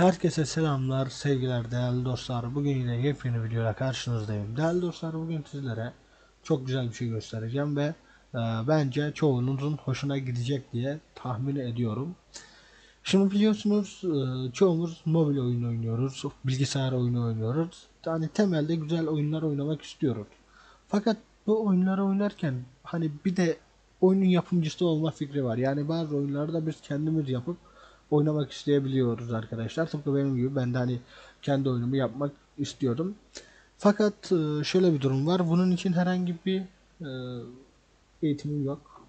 Herkese selamlar, sevgiler değerli dostlar. Bugün yine yepyeni videoyla karşınızdayım. Değerli dostlar bugün sizlere çok güzel bir şey göstereceğim ve e, bence çoğunuzun hoşuna gidecek diye tahmin ediyorum. Şimdi biliyorsunuz e, çoğumuz mobil oyun oynuyoruz, bilgisayar oyunu oynuyoruz. Yani temelde güzel oyunlar oynamak istiyoruz. Fakat bu oyunları oynarken hani bir de oyunun yapımcısı olma fikri var. Yani bazı oyunlarda biz kendimiz yapıp oynamak isteyebiliyoruz arkadaşlar. Tıpkı benim gibi ben de hani kendi oyunumu yapmak istiyordum. Fakat e, şöyle bir durum var. Bunun için herhangi bir e, eğitimim yok.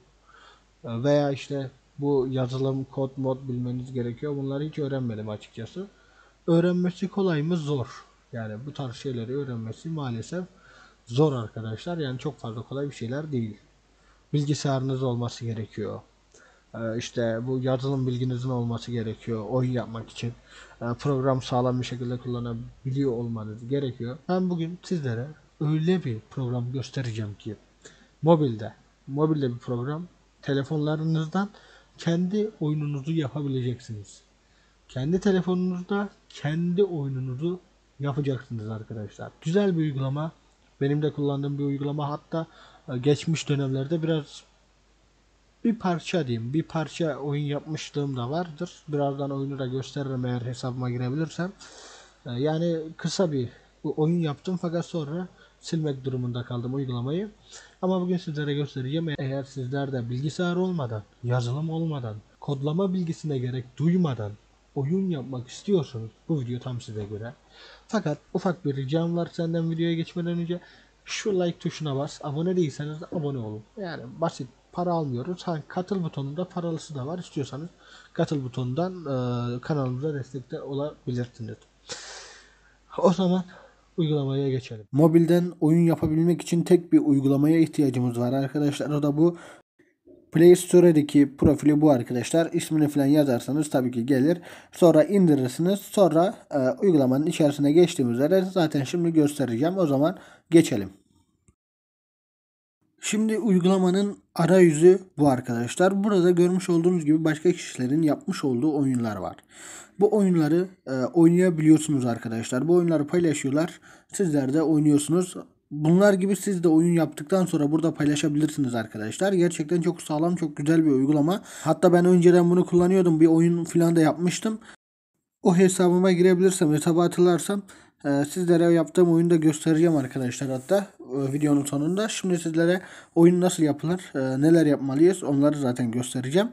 E, veya işte bu yazılım, kod, mod bilmeniz gerekiyor. Bunları hiç öğrenmedim açıkçası. Öğrenmesi kolay mı? Zor. Yani bu tarz şeyleri öğrenmesi maalesef zor arkadaşlar. Yani çok fazla kolay bir şeyler değil. Bilgisayarınız olması gerekiyor. Ee, işte bu yazılım bilginizin olması gerekiyor oyun yapmak için ee, program sağlam bir şekilde kullanabiliyor olmanız gerekiyor. Ben bugün sizlere öyle bir program göstereceğim ki mobilde mobilde bir program telefonlarınızdan kendi oyununuzu yapabileceksiniz. Kendi telefonunuzda kendi oyununuzu yapacaksınız arkadaşlar. Güzel bir uygulama. Benim de kullandığım bir uygulama hatta e, geçmiş dönemlerde biraz bir parça diyeyim. Bir parça oyun yapmışlığım da vardır. Birazdan oyunu da gösteririm eğer hesabıma girebilirsem. Ee, yani kısa bir oyun yaptım fakat sonra silmek durumunda kaldım uygulamayı. Ama bugün sizlere göstereceğim eğer sizler de bilgisayar olmadan, yazılım olmadan, kodlama bilgisine gerek duymadan oyun yapmak istiyorsunuz bu video tam size göre. Fakat ufak bir ricam var senden videoya geçmeden önce şu like tuşuna bas. Abone değilseniz de abone olun. Yani basit para almıyoruz. Ha, katıl butonunda paralısı da var. İstiyorsanız katıl butonundan e, kanalımıza destekte olabilirsiniz. O zaman uygulamaya geçelim. Mobilden oyun yapabilmek için tek bir uygulamaya ihtiyacımız var arkadaşlar. O da bu Play Store'daki profili bu arkadaşlar. İsmini falan yazarsanız tabii ki gelir. Sonra indirirsiniz. Sonra e, uygulamanın içerisine geçtiğimizde zaten şimdi göstereceğim. O zaman geçelim. Şimdi uygulamanın arayüzü bu arkadaşlar. Burada görmüş olduğunuz gibi başka kişilerin yapmış olduğu oyunlar var. Bu oyunları e, oynayabiliyorsunuz arkadaşlar. Bu oyunları paylaşıyorlar. Sizler de oynuyorsunuz. Bunlar gibi siz de oyun yaptıktan sonra burada paylaşabilirsiniz arkadaşlar. Gerçekten çok sağlam, çok güzel bir uygulama. Hatta ben önceden bunu kullanıyordum. Bir oyun falan da yapmıştım. O hesabıma girebilirsem, hesaba atılarsam e, sizlere yaptığım oyunu da göstereceğim arkadaşlar hatta. E, videonun sonunda. Şimdi sizlere oyun nasıl yapılır, e, neler yapmalıyız onları zaten göstereceğim.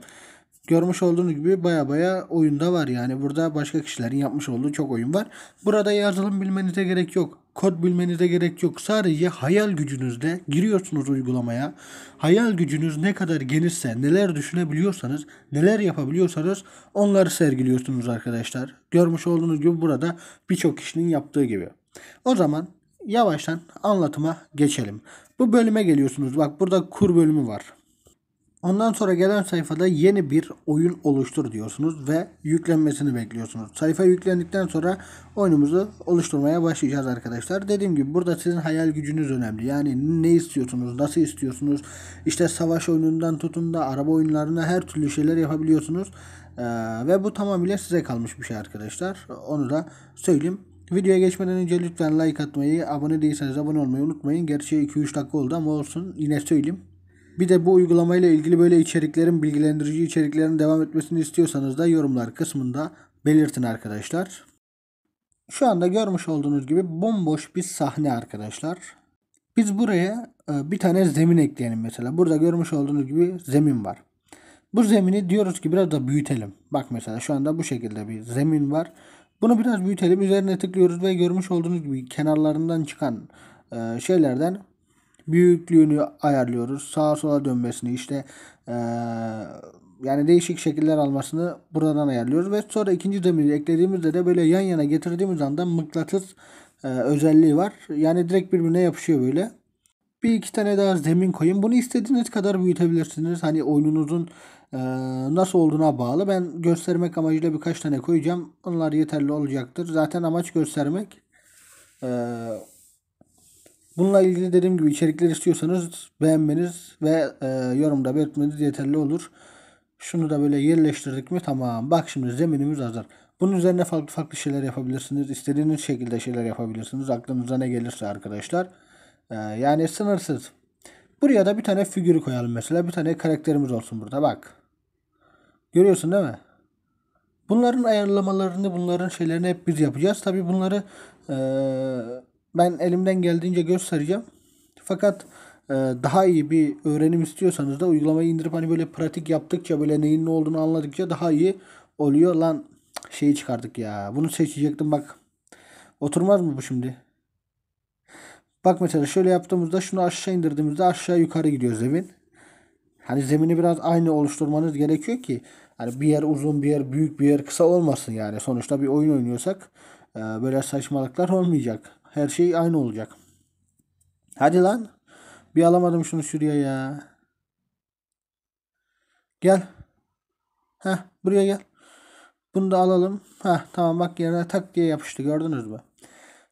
Görmüş olduğunuz gibi baya baya oyunda var yani. Burada başka kişilerin yapmış olduğu çok oyun var. Burada yazılım bilmenize gerek yok. Kod bilmenize gerek yok. Sadece hayal gücünüzle giriyorsunuz uygulamaya. Hayal gücünüz ne kadar genişse, neler düşünebiliyorsanız, neler yapabiliyorsanız onları sergiliyorsunuz arkadaşlar. Görmüş olduğunuz gibi burada birçok kişinin yaptığı gibi. O zaman yavaştan anlatıma geçelim. Bu bölüme geliyorsunuz. Bak burada kur bölümü var. Ondan sonra gelen sayfada yeni bir oyun oluştur diyorsunuz ve yüklenmesini bekliyorsunuz. Sayfa yüklendikten sonra oyunumuzu oluşturmaya başlayacağız arkadaşlar. Dediğim gibi burada sizin hayal gücünüz önemli. Yani ne istiyorsunuz, nasıl istiyorsunuz? İşte savaş oyunundan tutun da araba oyunlarına her türlü şeyler yapabiliyorsunuz. Ee, ve bu tamamıyla size kalmış bir şey arkadaşlar. Onu da söyleyeyim. Videoya geçmeden önce lütfen like atmayı, abone değilseniz abone olmayı unutmayın. Gerçi 2-3 dakika oldu ama olsun yine söyleyeyim. Bir de bu uygulamayla ilgili böyle içeriklerin, bilgilendirici içeriklerin devam etmesini istiyorsanız da yorumlar kısmında belirtin arkadaşlar. Şu anda görmüş olduğunuz gibi bomboş bir sahne arkadaşlar. Biz buraya e, bir tane zemin ekleyelim mesela. Burada görmüş olduğunuz gibi zemin var. Bu zemini diyoruz ki biraz da büyütelim. Bak mesela şu anda bu şekilde bir zemin var. Bunu biraz büyütelim. Üzerine tıklıyoruz ve görmüş olduğunuz gibi kenarlarından çıkan e, şeylerden büyüklüğünü ayarlıyoruz. Sağa sola dönmesini işte e, yani değişik şekiller almasını buradan ayarlıyoruz. Ve sonra ikinci demiri eklediğimizde de böyle yan yana getirdiğimiz anda mıknatıs e, özelliği var. Yani direkt birbirine yapışıyor böyle. Bir iki tane daha zemin koyayım. Bunu istediğiniz kadar büyütebilirsiniz. Hani oyununuzun ee, nasıl olduğuna bağlı. Ben göstermek amacıyla birkaç tane koyacağım. Onlar yeterli olacaktır. Zaten amaç göstermek. Ee, bununla ilgili dediğim gibi içerikler istiyorsanız beğenmeniz ve e, yorumda belirtmeniz yeterli olur. Şunu da böyle yerleştirdik mi tamam. Bak şimdi zeminimiz hazır. Bunun üzerine farklı farklı şeyler yapabilirsiniz. İstediğiniz şekilde şeyler yapabilirsiniz. Aklınıza ne gelirse arkadaşlar. Ee, yani sınırsız. Buraya da bir tane figürü koyalım mesela. Bir tane karakterimiz olsun burada. Bak. Görüyorsun değil mi? Bunların ayarlamalarını, bunların şeylerini hep biz yapacağız. Tabii bunları e, ben elimden geldiğince göstereceğim. Fakat e, daha iyi bir öğrenim istiyorsanız da uygulamayı indirip hani böyle pratik yaptıkça böyle neyin ne olduğunu anladıkça daha iyi oluyor. Lan şeyi çıkardık ya. Bunu seçecektim bak. Oturmaz mı bu şimdi? Bak mesela şöyle yaptığımızda şunu aşağı indirdiğimizde aşağı yukarı gidiyor zemin. Hani zemini biraz aynı oluşturmanız gerekiyor ki hani bir yer uzun bir yer büyük bir yer kısa olmasın yani. Sonuçta bir oyun oynuyorsak e, böyle saçmalıklar olmayacak. Her şey aynı olacak. Hadi lan. Bir alamadım şunu şuraya ya. Gel. Heh buraya gel. Bunu da alalım. Heh tamam bak yerine tak diye yapıştı gördünüz mü?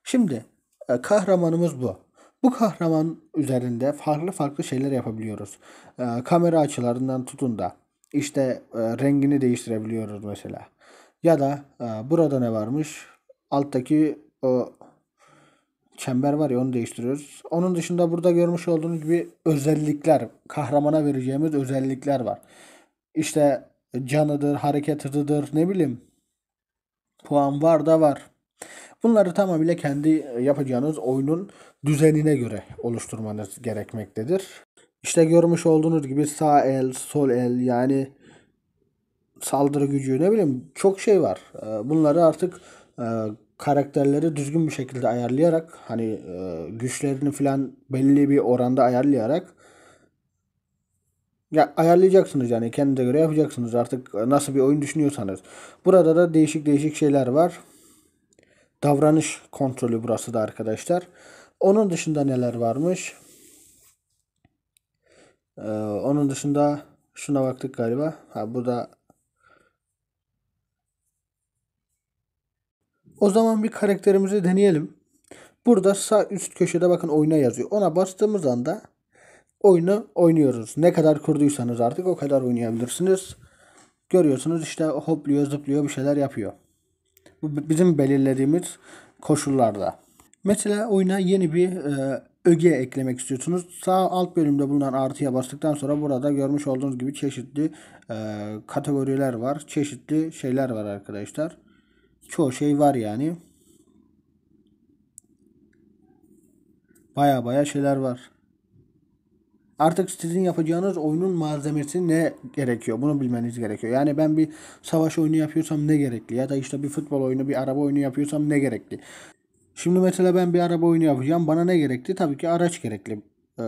Şimdi e, kahramanımız bu. Bu kahraman üzerinde farklı farklı şeyler yapabiliyoruz. E, kamera açılarından tutun da işte e, rengini değiştirebiliyoruz mesela. Ya da e, burada ne varmış? Alttaki o çember var ya onu değiştiriyoruz. Onun dışında burada görmüş olduğunuz gibi özellikler, kahramana vereceğimiz özellikler var. İşte canıdır, hareket hızıdır, ne bileyim. Puan var da var. Bunları tamamıyla kendi e, yapacağınız oyunun düzenine göre oluşturmanız gerekmektedir. İşte görmüş olduğunuz gibi sağ el, sol el yani saldırı gücü ne bileyim çok şey var. E, bunları artık e, karakterleri düzgün bir şekilde ayarlayarak hani güçlerini falan belli bir oranda ayarlayarak ya ayarlayacaksınız yani kendinize göre yapacaksınız artık nasıl bir oyun düşünüyorsanız. Burada da değişik değişik şeyler var. Davranış kontrolü burası da arkadaşlar. Onun dışında neler varmış? Ee, onun dışında şuna baktık galiba. Ha bu da O zaman bir karakterimizi deneyelim. Burada sağ üst köşede bakın oyna yazıyor. Ona bastığımız anda oyunu oynuyoruz. Ne kadar kurduysanız artık o kadar oynayabilirsiniz. Görüyorsunuz işte hopluyor zıplıyor bir şeyler yapıyor bizim belirlediğimiz koşullarda. Mesela oyuna yeni bir e, öge eklemek istiyorsunuz. Sağ alt bölümde bulunan artıya bastıktan sonra burada görmüş olduğunuz gibi çeşitli e, kategoriler var. Çeşitli şeyler var arkadaşlar. Çoğu şey var yani. Baya baya şeyler var. Artık sizin yapacağınız oyunun malzemesi ne gerekiyor? Bunu bilmeniz gerekiyor. Yani ben bir savaş oyunu yapıyorsam ne gerekli? Ya da işte bir futbol oyunu, bir araba oyunu yapıyorsam ne gerekli? Şimdi mesela ben bir araba oyunu yapacağım. Bana ne gerekli? Tabii ki araç gerekli. Ee,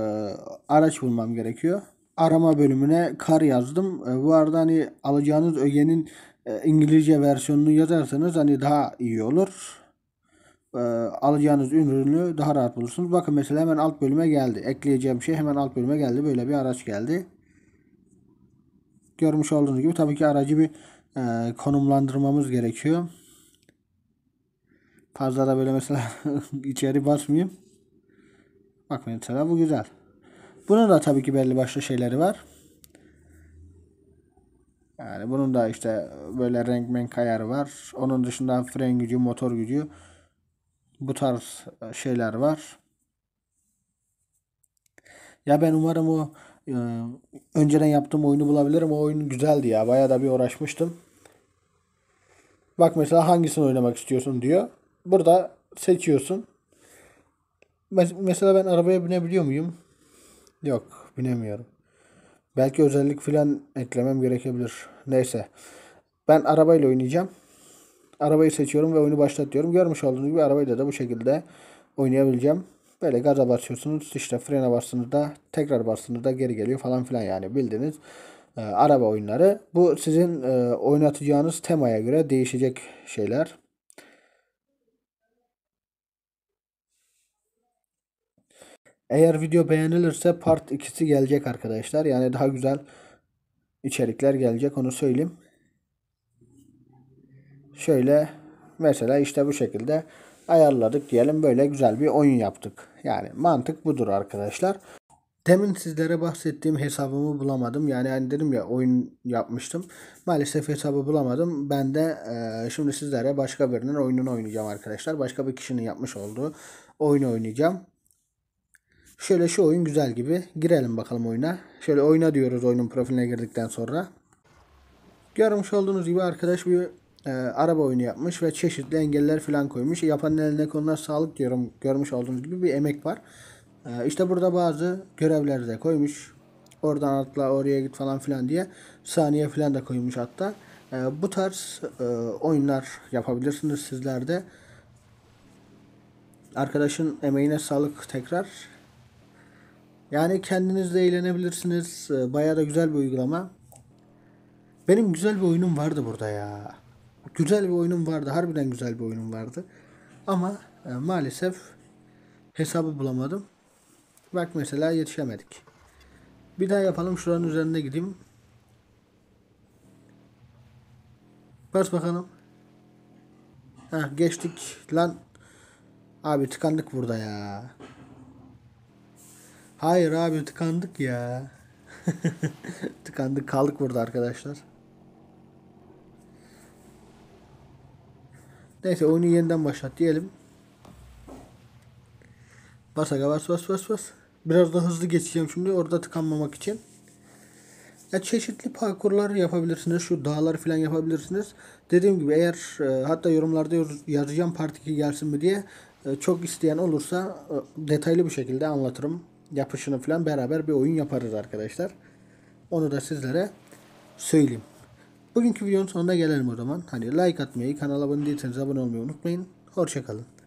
araç bulmam gerekiyor. Arama bölümüne kar yazdım. Ee, bu arada hani alacağınız ögenin e, İngilizce versiyonunu yazarsanız hani daha iyi olur. Ee, alacağınız ürünü daha rahat bulursunuz. Bakın mesela hemen alt bölüme geldi. Ekleyeceğim şey hemen alt bölüme geldi. Böyle bir araç geldi. Görmüş olduğunuz gibi tabii ki aracı bir e, konumlandırmamız gerekiyor. Fazla da böyle mesela içeri basmayayım. Bak mesela bu güzel. Bunun da tabii ki belli başlı şeyleri var. Yani bunun da işte böyle renk menk ayarı var. Onun dışında fren gücü, motor gücü, bu tarz e, şeyler var. Ya ben umarım o e, önceden yaptığım oyunu bulabilirim. O oyun güzeldi ya. Bayağı da bir uğraşmıştım. Bak mesela hangisini oynamak istiyorsun diyor. Burada seçiyorsun. Mesela ben arabaya binebiliyor muyum? Yok, binemiyorum. Belki özellik filan eklemem gerekebilir. Neyse. Ben arabayla oynayacağım arabayı seçiyorum ve oyunu başlatıyorum. Görmüş olduğunuz gibi arabayla da bu şekilde oynayabileceğim. Böyle gaza basıyorsunuz işte frene bastığınızda da tekrar bastığınızda da geri geliyor falan filan yani bildiğiniz e, araba oyunları. Bu sizin e, oynatacağınız temaya göre değişecek şeyler. Eğer video beğenilirse part 2'si gelecek arkadaşlar. Yani daha güzel içerikler gelecek onu söyleyeyim şöyle mesela işte bu şekilde ayarladık diyelim. Böyle güzel bir oyun yaptık. Yani mantık budur arkadaşlar. Demin sizlere bahsettiğim hesabımı bulamadım. Yani hani dedim ya oyun yapmıştım. Maalesef hesabı bulamadım. Ben de e, şimdi sizlere başka birinin oyununu oynayacağım arkadaşlar. Başka bir kişinin yapmış olduğu oyunu oynayacağım. Şöyle şu oyun güzel gibi. Girelim bakalım oyuna. Şöyle oyna diyoruz oyunun profiline girdikten sonra. Görmüş olduğunuz gibi arkadaş bir e, araba oyunu yapmış ve çeşitli engeller falan koymuş. Yapanın eline konular sağlık diyorum. Görmüş olduğunuz gibi bir emek var. E, işte burada bazı görevler de koymuş. Oradan atla oraya git falan filan diye saniye filan da koymuş hatta. E, bu tarz e, oyunlar yapabilirsiniz sizler de. Arkadaşın emeğine sağlık tekrar. Yani kendiniz de eğlenebilirsiniz. E, bayağı da güzel bir uygulama. Benim güzel bir oyunum vardı burada ya. Güzel bir oyunum vardı. Harbiden güzel bir oyunum vardı. Ama e, maalesef hesabı bulamadım. Bak mesela yetişemedik. Bir daha yapalım. Şuranın üzerine gideyim. Bas bakalım. Heh, geçtik lan. Abi tıkandık burada ya. Hayır abi tıkandık ya. tıkandık kaldık burada arkadaşlar. Neyse oyunu yeniden başlat diyelim. Bas aga bas bas bas bas. Biraz da hızlı geçeceğim şimdi orada tıkanmamak için. Ya çeşitli parkurlar yapabilirsiniz. Şu dağlar falan yapabilirsiniz. Dediğim gibi eğer e, hatta yorumlarda yazacağım part 2 gelsin mi diye e, çok isteyen olursa e, detaylı bir şekilde anlatırım. Yapışını falan beraber bir oyun yaparız arkadaşlar. Onu da sizlere söyleyeyim. Bugünkü videonun sonuna gelelim o zaman. Hani like atmayı, kanala abone değilseniz abone olmayı unutmayın. Hoşçakalın.